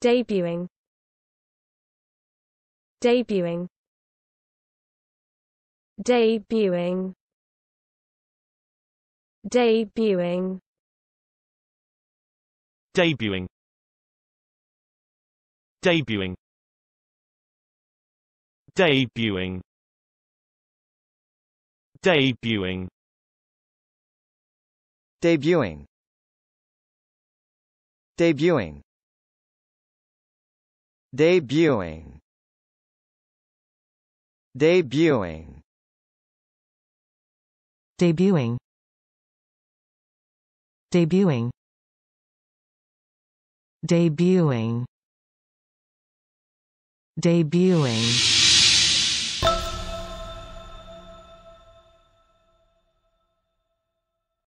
debuting debuting debuting debuting debuting debuting debuting debuting debuting debuting debuting debuting debuting debuting debuting debuting